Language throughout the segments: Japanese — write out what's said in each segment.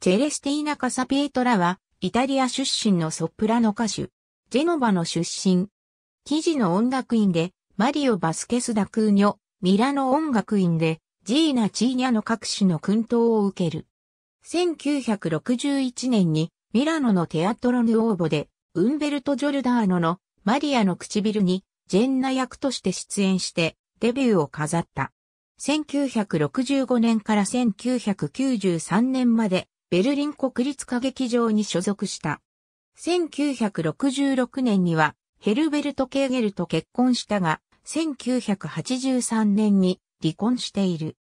チェレスティーナ・カサピエトラは、イタリア出身のソプラノ歌手、ジェノバの出身。記事の音楽院で、マリオ・バスケス・ダ・クーニョ、ミラノ音楽院で、ジーナ・チーニャの各種の訓導を受ける。1961年に、ミラノのテアトロ・ヌオーボで、ウンベルト・ジョルダーノの、マリアの唇に、ジェンナ役として出演して、デビューを飾った。1965年から1993年まで、ベルリン国立歌劇場に所属した。1966年にはヘルベルト・ケーゲルと結婚したが、1983年に離婚している。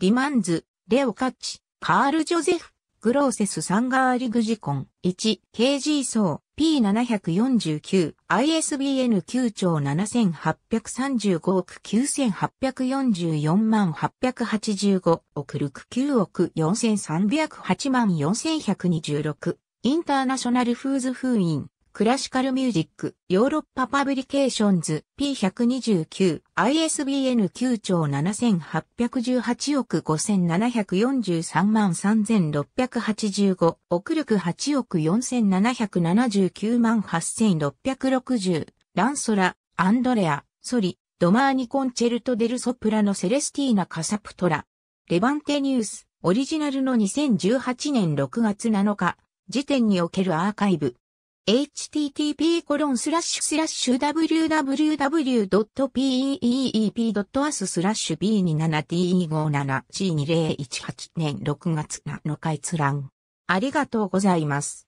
ディマンズ、レオカッチ、カール・ジョゼフ、グローセス・サンガーリグジコン、1、KG 層、P749、ISBN 9兆7835億9844万885億ク9億4308万4126インターナショナルフーズ封印クラシカルミュージック、ヨーロッパパブリケーションズ、P129、ISBN 9兆7818億5743万3685、奥力8億4779万8660、ランソラ、アンドレア、ソリ、ドマーニコンチェルトデルソプラのセレスティーナ・カサプトラ。レバンテニュース、オリジナルの2018年6月7日、時点におけるアーカイブ。http://www.peep.as スラッシュ b27te57c2018 年6月7日閲覧。ありがとうございます。